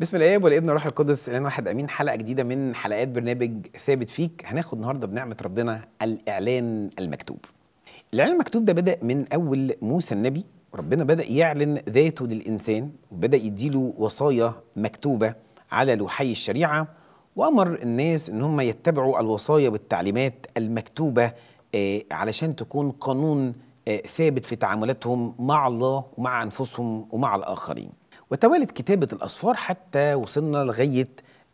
بسم الاب والابن والروح القدس الان واحد امين حلقه جديده من حلقات برنامج ثابت فيك هناخد النهارده بنعمه ربنا الاعلان المكتوب. الاعلان المكتوب ده بدا من اول موسى النبي ربنا بدا يعلن ذاته للانسان وبدا يديله وصايا مكتوبه على لوحي الشريعه وامر الناس ان هم يتبعوا الوصايا والتعليمات المكتوبه آه، علشان تكون قانون آه، ثابت في تعاملاتهم مع الله ومع انفسهم ومع الاخرين. وتوالت كتابة الأسفار حتى وصلنا لغاية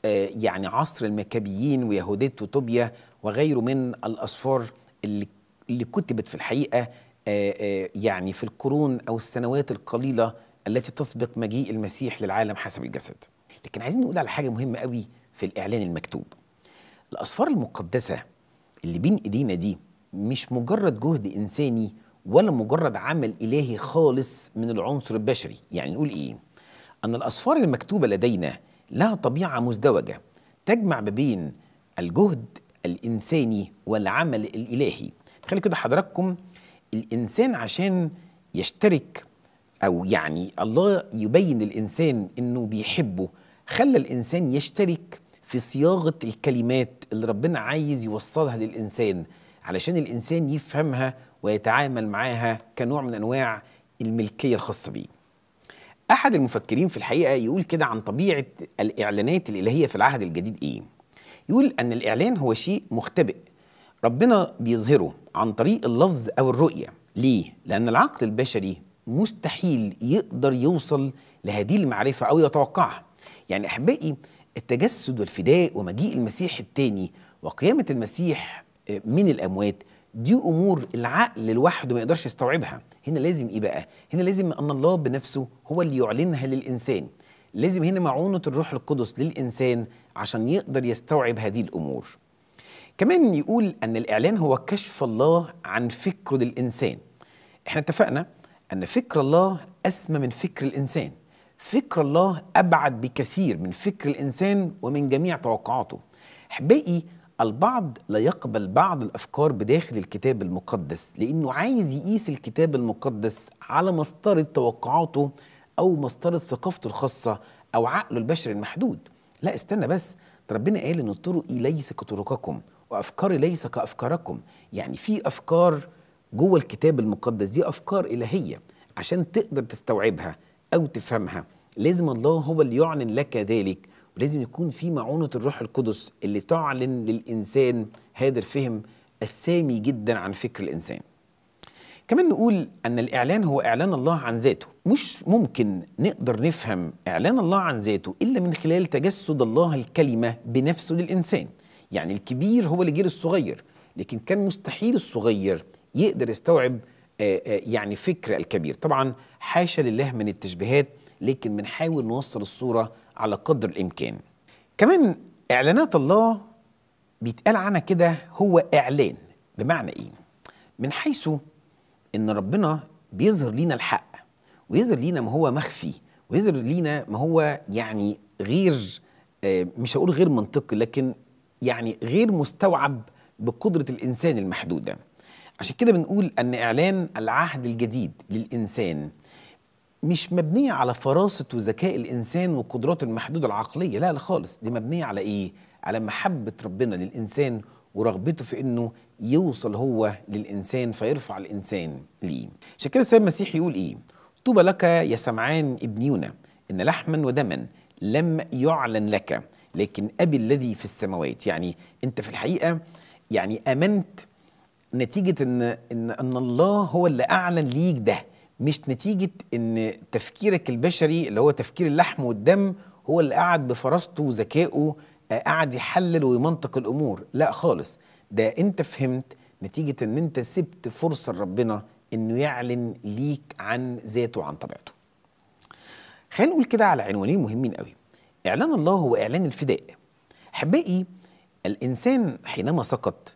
آه، يعني عصر المكابيين ويهوديت وتوبيا وغيره من الأسفار اللي, اللي كتبت في الحقيقة آه، آه، يعني في القرون أو السنوات القليلة التي تسبق مجيء المسيح للعالم حسب الجسد لكن عايزين نقول على حاجة مهمة قوي في الإعلان المكتوب الأسفار المقدسة اللي بين إيدينا دي مش مجرد جهد إنساني ولا مجرد عمل إلهي خالص من العنصر البشري يعني نقول إيه أن الأصفار المكتوبة لدينا لها طبيعة مزدوجة تجمع ما بين الجهد الإنساني والعمل الإلهي خلي كده حضراتكم الإنسان عشان يشترك أو يعني الله يبين الإنسان إنه بيحبه خلى الإنسان يشترك في صياغة الكلمات اللي ربنا عايز يوصلها للإنسان علشان الإنسان يفهمها ويتعامل معاها كنوع من أنواع الملكية الخاصة بيه احد المفكرين في الحقيقه يقول كده عن طبيعه الاعلانات الالهيه في العهد الجديد ايه يقول ان الاعلان هو شيء مختبئ ربنا بيظهره عن طريق اللفظ او الرؤيه ليه لان العقل البشري مستحيل يقدر يوصل لهذه المعرفه او يتوقعها يعني احبائي التجسد والفداء ومجيء المسيح الثاني وقيامه المسيح آه، من الاموات دي امور العقل لوحده ما يقدرش يستوعبها هنا لازم ايه بقى أه. هنا لازم ان الله بنفسه هو اللي يعلنها للانسان لازم هنا معونه الروح القدس للانسان عشان يقدر يستوعب هذه الامور كمان يقول ان الاعلان هو كشف الله عن فكره للانسان احنا اتفقنا ان فكر الله اسمى من فكر الانسان فكر الله ابعد بكثير من فكر الانسان ومن جميع توقعاته باقي البعض لا يقبل بعض الافكار بداخل الكتاب المقدس لانه عايز يقيس الكتاب المقدس على مسطره توقعاته او مسطره ثقافته الخاصه او عقله البشري المحدود لا استنى بس ربنا قال ان طرقي ليس كطرقكم وافكاري ليس كافكاركم يعني في افكار جوه الكتاب المقدس دي افكار الهيه عشان تقدر تستوعبها او تفهمها لازم الله هو اللي يعلن لك ذلك ولازم يكون في معونة الروح القدس اللي تعلن للإنسان هذا الفهم السامي جدا عن فكر الإنسان كمان نقول أن الإعلان هو إعلان الله عن ذاته مش ممكن نقدر نفهم إعلان الله عن ذاته إلا من خلال تجسد الله الكلمة بنفسه للإنسان يعني الكبير هو اللي جير الصغير لكن كان مستحيل الصغير يقدر يستوعب آه، آه، يعني فكر الكبير طبعا حاشا لله من التشبيهات لكن بنحاول نوصل الصورة على قدر الإمكان كمان إعلانات الله بيتقال عنها كده هو إعلان بمعنى إيه؟ من حيث إن ربنا بيظهر لينا الحق ويظهر لينا ما هو مخفي ويظهر لينا ما هو يعني غير آه، مش هقول غير منطقي لكن يعني غير مستوعب بقدرة الإنسان المحدودة عشان كده بنقول أن إعلان العهد الجديد للإنسان مش مبنية على فراسة وذكاء الإنسان وقدراته المحدودة العقلية لا لا خالص دي مبنية على إيه؟ على محبة ربنا للإنسان ورغبته في إنه يوصل هو للإنسان فيرفع الإنسان ليه عشان كده السيد المسيح يقول إيه؟ طوبى لك يا سمعان ابنينا إن لحما ودما لم يعلن لك لكن أبي الذي في السماوات يعني أنت في الحقيقة يعني آمنت نتيجة إن إن إن الله هو اللي أعلن ليك ده مش نتيجه ان تفكيرك البشري اللي هو تفكير اللحم والدم هو اللي قعد بفراسته وذكائه آه، قاعد يحلل ويمنطق الامور لا خالص ده انت فهمت نتيجه ان انت سبت فرصه لربنا انه يعلن ليك عن ذاته وعن طبيعته خلينا نقول كده على عنوانين مهمين قوي اعلان الله هو اعلان الفداء احبائي الانسان حينما سقط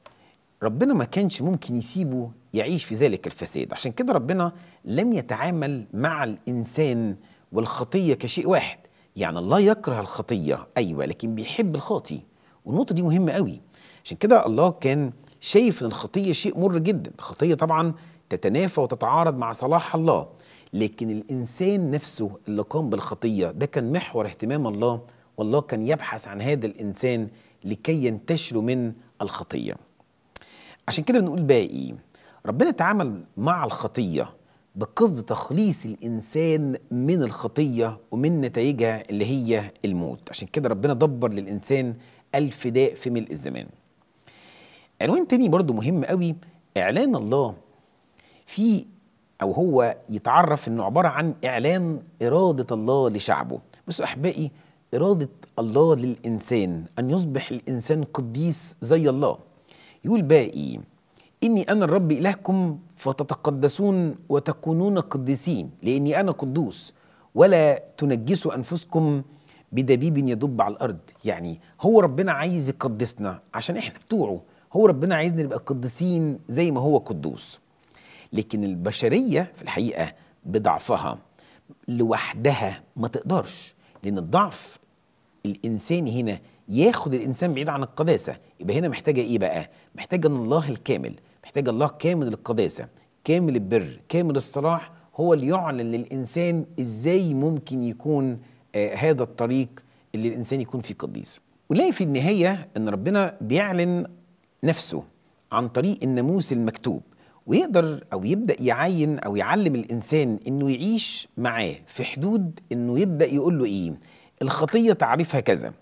ربنا ما كانش ممكن يسيبه يعيش في ذلك الفساد عشان كده ربنا لم يتعامل مع الإنسان والخطية كشيء واحد يعني الله يكره الخطية أيوة لكن بيحب الخاطي والنقطة دي مهمة قوي عشان كده الله كان شايف ان الخطيه شيء مر جدا الخطيه طبعا تتنافى وتتعارض مع صلاح الله لكن الانسان نفسه اللي قام بالخطيه ده كان محور اهتمام الله والله كان يبحث عن هذا الانسان لكي ينتشل من الخطيه عشان كده بنقول بقى ايه ربنا تعامل مع الخطيه بقصد تخليص الانسان من الخطيه ومن نتائجها اللي هي الموت عشان كده ربنا دبر للانسان الفداء في ملء الزمان عنوان تاني برضو مهم قوي اعلان الله في او هو يتعرف انه عباره عن اعلان اراده الله لشعبه بس احبائي اراده الله للانسان ان يصبح الانسان قديس زي الله يقول باقي إني أنا الرب إلهكم فتتقدسون وتكونون قديسين لأني أنا قدوس ولا تنجسوا أنفسكم بدبيب يدب على الأرض يعني هو ربنا عايز يقدسنا عشان إحنا بتوعه هو ربنا عايزنا نبقى قديسين زي ما هو قدوس لكن البشرية في الحقيقة بضعفها لوحدها ما تقدرش لأن الضعف الإنساني هنا ياخد الانسان بعيد عن القداسه يبقى هنا محتاجه ايه بقى محتاجه ان الله الكامل محتاجه الله كامل القداسه كامل البر كامل الصلاح هو اللي يعلن للانسان ازاي ممكن يكون آه هذا الطريق اللي الانسان يكون فيه قديس ونلاقي في النهايه ان ربنا بيعلن نفسه عن طريق الناموس المكتوب ويقدر او يبدا يعين او يعلم الانسان انه يعيش معاه في حدود انه يبدا يقول له ايه الخطيه تعرفها كذا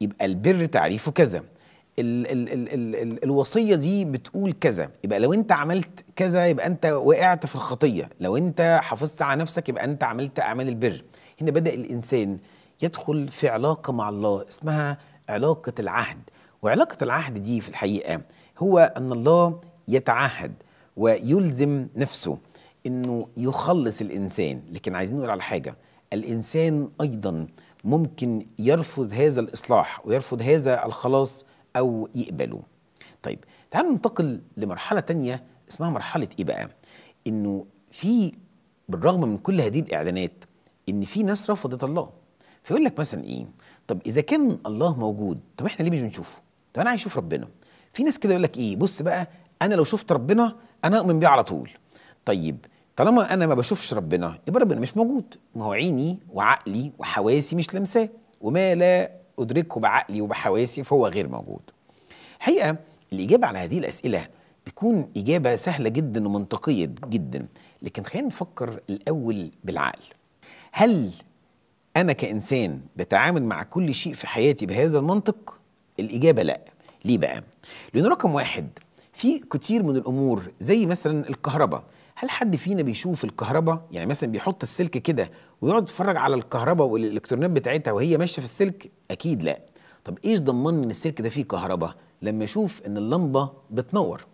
يبقى البر تعريفه كذا ال ال ال ال ال الوصية دي بتقول كذا يبقى لو انت عملت كذا يبقى انت وقعت في الخطية لو انت حافظت على نفسك يبقى انت عملت اعمال البر هنا بدأ الانسان يدخل في علاقة مع الله اسمها علاقة العهد وعلاقة العهد دي في الحقيقة هو ان الله يتعهد ويلزم نفسه انه يخلص الانسان لكن عايزين نقول على حاجة الانسان ايضا ممكن يرفض هذا الإصلاح ويرفض هذا الخلاص أو يقبله طيب تعالوا ننتقل لمرحلة تانية اسمها مرحلة إيه بقى إنه في بالرغم من كل هذه الإعلانات إن في ناس رفضت الله فيقول لك مثلا إيه طب إذا كان الله موجود طب إحنا ليه مش بنشوفه طب أنا عايز أشوف ربنا في ناس كده يقول لك إيه بص بقى أنا لو شفت ربنا أنا أؤمن بيه على طول طيب طالما انا ما بشوفش ربنا يبقى ربنا مش موجود ما هو عيني وعقلي وحواسي مش لمساه وما لا ادركه بعقلي وبحواسي فهو غير موجود الحقيقه الاجابه على هذه الاسئله بتكون اجابه سهله جدا ومنطقيه جدا لكن خلينا نفكر الاول بالعقل هل انا كانسان بتعامل مع كل شيء في حياتي بهذا المنطق الاجابه لا ليه بقى لان رقم واحد في كتير من الامور زي مثلا الكهرباء هل حد فينا بيشوف الكهرباء يعني مثلا بيحط السلك كده ويقعد يتفرج على الكهرباء والالكترونات بتاعتها وهي ماشيه في السلك اكيد لا طب ايش ضمني ان السلك ده فيه كهرباء لما اشوف ان اللمبه بتنور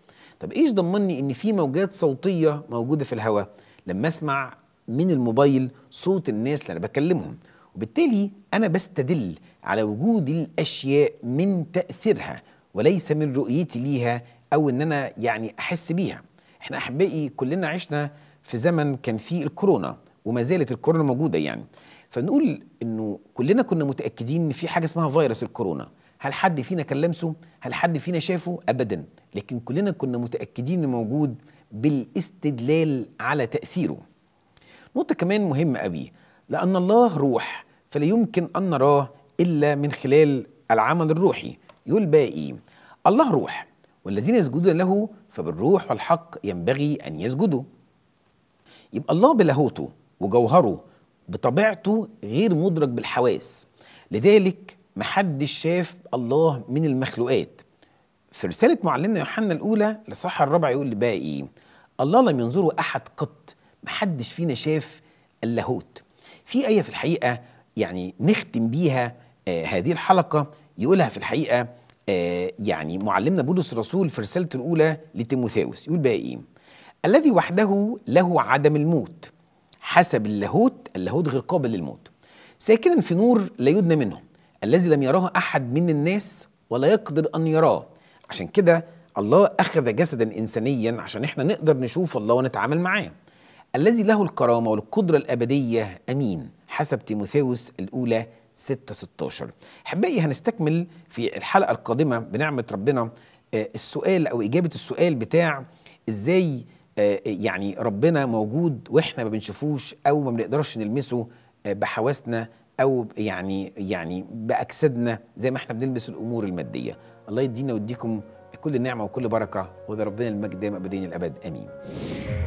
طب ايش ضمني ان في موجات صوتيه موجوده في الهواء لما اسمع من الموبايل صوت الناس اللي انا بكلمهم وبالتالي انا بستدل على وجود الاشياء من تاثيرها وليس من رؤيتي ليها او ان انا يعني احس بيها احنا احبائي كلنا عشنا في زمن كان فيه الكورونا وما زالت الكورونا موجوده يعني فنقول انه كلنا كنا متاكدين ان في حاجه اسمها فيروس الكورونا هل حد فينا كان لمسه هل حد فينا شافه ابدا لكن كلنا كنا متاكدين انه موجود بالاستدلال على تاثيره نقطه كمان مهمه قوي لان الله روح فلا يمكن ان نراه الا من خلال العمل الروحي يقول باقي الله روح والذين يسجدون له فبالروح والحق ينبغي أن يسجدوا يبقى الله بلاهوته وجوهره بطبيعته غير مدرك بالحواس لذلك محدش شاف الله من المخلوقات في رسالة معلمنا يوحنا الأولى الإصحاح الرابع يقول بقى إيه الله لم ينظره أحد قط محدش فينا شاف اللاهوت في آية في الحقيقة يعني نختم بيها آه هذه الحلقة يقولها في الحقيقة آه، يعني معلمنا بولس الرسول في رسالته الاولى لتيموثاوس يقول بقى ايه الذي وحده له عدم الموت حسب اللاهوت اللاهوت غير قابل للموت ساكنا في نور لا يدنى منه الذي لم يراه احد من الناس ولا يقدر ان يراه عشان كده الله اخذ جسدا انسانيا عشان احنا نقدر نشوف الله ونتعامل معاه الذي له الكرامه والقدره الابديه امين حسب تيموثاوس الاولى ستة 16 احبائي هنستكمل في الحلقه القادمه بنعمه ربنا آه، السؤال او اجابه السؤال بتاع ازاي آه، يعني ربنا موجود واحنا ما بنشوفوش او ما بنقدرش نلمسه آه، بحواسنا او يعني يعني باجسادنا زي ما احنا بنلمس الامور الماديه الله يدينا ويديكم كل النعمه وكل بركه وده ربنا المجد دائما ابدين الابد امين